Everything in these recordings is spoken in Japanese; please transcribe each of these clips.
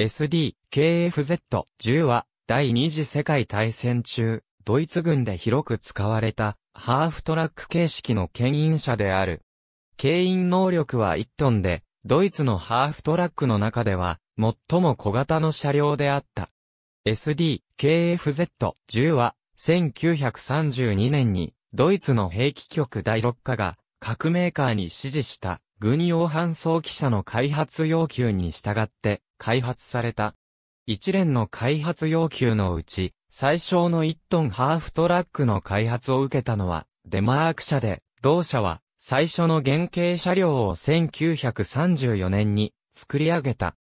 SD、KFZ-10 は、第二次世界大戦中、ドイツ軍で広く使われた、ハーフトラック形式の牽引車である。牽引能力は1トンで、ドイツのハーフトラックの中では、最も小型の車両であった。SD、KFZ-10 は、1932年に、ドイツの兵器局第6課が、各メーカーに指示した、軍用搬送機車の開発要求に従って、開発された。一連の開発要求のうち、最小の1トンハーフトラックの開発を受けたのは、デマーク社で、同社は、最初の原型車両を1934年に作り上げた。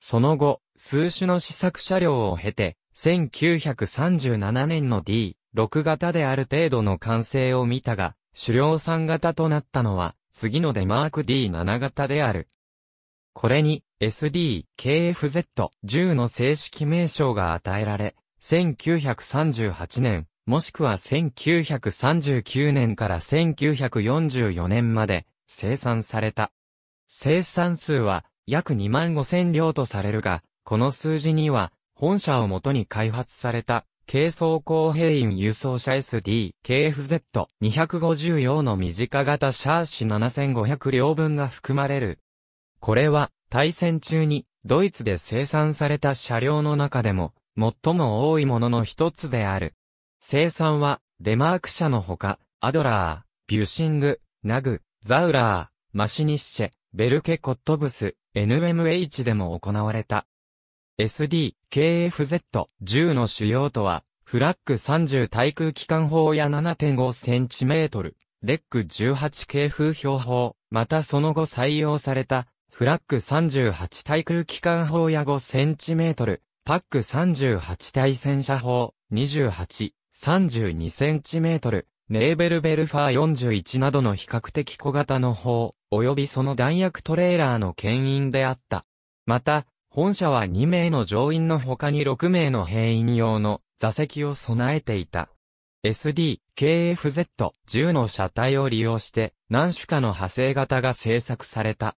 その後、数種の試作車両を経て、1937年の D、6型である程度の完成を見たが、主量3型となったのは、次のデマーク D7 型である。これに、SD、KFZ、10の正式名称が与えられ、1938年、もしくは1939年から1944年まで生産された。生産数は約2万5千両とされるが、この数字には本社をもとに開発された軽装工兵員輸送車 SD、KFZ250 用の身近型シャーシ7500両分が含まれる。これは大戦中にドイツで生産された車両の中でも最も多いものの一つである。生産はデマーク社のほか、アドラー、ビュシング、ナグ、ザウラー、マシニッシェ、ベルケコットブス、NMH でも行われた。SD、KFZ、10の主要とは、フラッグ30対空機関砲や 7.5cm、レック18系風標砲、またその後採用されたフラッグ38対空機関砲や 5cm、パック38対戦車砲、28、32cm、ネーベルベルファー41などの比較的小型の砲、及びその弾薬トレーラーの牽引であった。また、本社は2名の乗員の他に6名の兵員用の座席を備えていた。SD、KFZ、10の車体を利用して、何種かの派生型が製作された。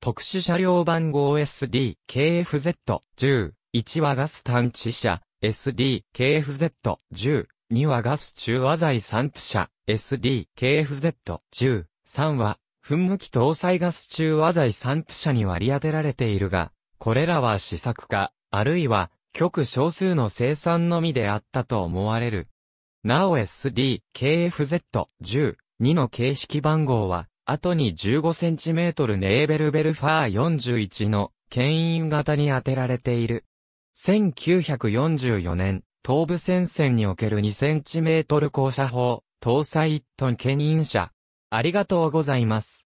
特殊車両番号 SD、KFZ、10、1はガス探知車、SD、KFZ、10、2はガス中和剤散布車、SD、KFZ、10、3は、噴霧器搭載ガス中和剤散布車に割り当てられているが、これらは試作か、あるいは、極少数の生産のみであったと思われる。なお SD、KFZ、10、2の形式番号は、後に 15cm ネーベルベルファー41の牽引型に当てられている。1944年、東部戦線における 2cm 降車砲、搭載1トン牽引車。ありがとうございます。